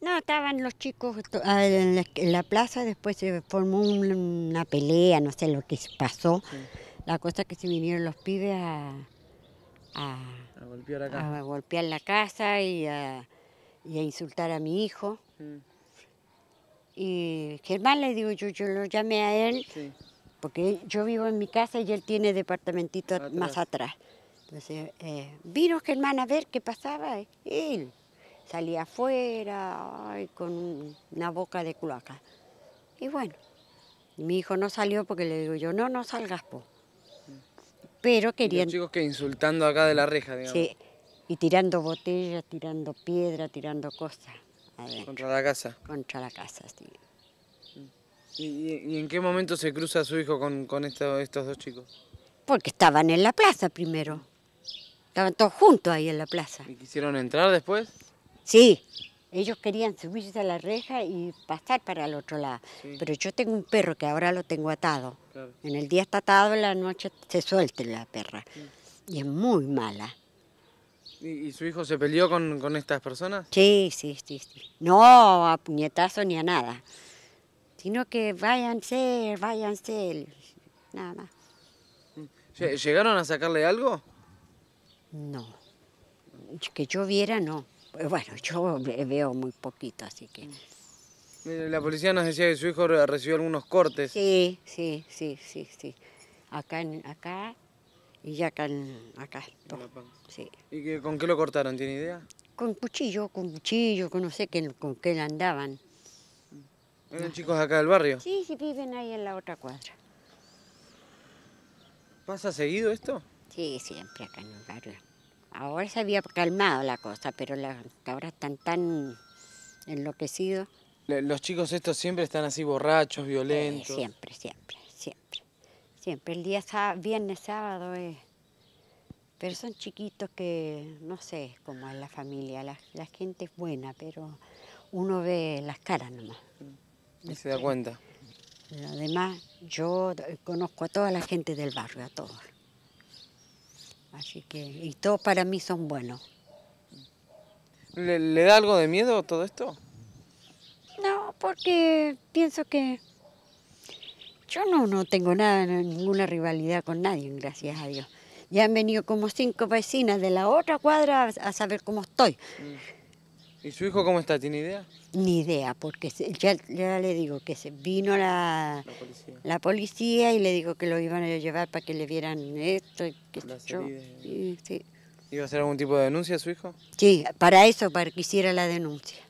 No, estaban los chicos ah, en la, plaza, después se formó una pelea, no sé lo que pasó. La cosa es que se vinieron los pibes a, golpear, la casa y a, insultar a mi hijo. Mm. Y Germán le digo, yo, yo lo llamé a él, porque yo vivo en mi casa y él tiene departamentito más atrás. Entonces, eh, vino Germán a ver qué pasaba, él salía afuera con una boca de cloaca. Y bueno, mi hijo no salió porque le digo yo, no, no salgas, po. Pero querían... Los chicos que insultando acá de la reja, digamos. Sí, y tirando botellas, tirando piedra, tirando cosas. ¿Contra la casa? Contra la casa, sí. ¿Y, en qué momento se cruza su hijo con, estos dos chicos? Porque estaban en la plaza primero. Estaban todos juntos ahí en la plaza. ¿Y quisieron entrar después? Sí, ellos querían subirse a la reja y pasar para el otro lado. Pero yo tengo un perro que ahora lo tengo atado. En el día está atado, en la noche se suelte la perra. Y es muy mala. ¿Y, su hijo se peleó con, con estas personas? Sí, sí, sí, sí, No a puñetazo ni a nada. Sino que váyanse, váyanse, nada más. ¿Llegaron a sacarle algo? No. Que yo viera, no. Bueno, yo veo muy poquito, así que... Eh, la policía nos decía que su hijo recibió algunos cortes. Sí, sí, sí, sí, sí. Acá, en, acá y ya acá, acá. ¿Y con qué lo cortaron? ¿Tiene idea? Con cuchillo, con cuchillo, con no sé con qué andaban. ¿Eran chicos acá del barrio? Sí, sí, viven ahí en la otra cuadra. ¿Pasa seguido esto? Sí, siempre acá en el barrio. Ahora se había calmado la cosa, pero la, ahora están tan enloquecidos. Los chicos estos siempre están así borrachos, violentos. siempre, siempre, siempre. Siempre. El día viernes, sábado eh. Pero son chiquitos que, no sé cómo es la familia. La, la gente es buena, pero uno ve las caras nomás. Y se da cuenta. Además, yo conozco a toda la gente del barrio, a todos. Así que, y todos para mí son buenos. ¿Le, da algo de miedo todo esto? No, porque pienso que yo no, no tengo nada, ninguna rivalidad con nadie, gracias a Dios. Ya han venido como cinco vecinas de la otra cuadra a, saber cómo estoy. Mm. ¿Y su hijo cómo está? ¿Tiene idea? Ni idea, porque ya, le digo que se vino la, la, policía. y le digo que lo iban a llevar para que le vieran esto y ¿Iba a hacer algún tipo de denuncia su hijo? Sí, para eso, para que hiciera la denuncia.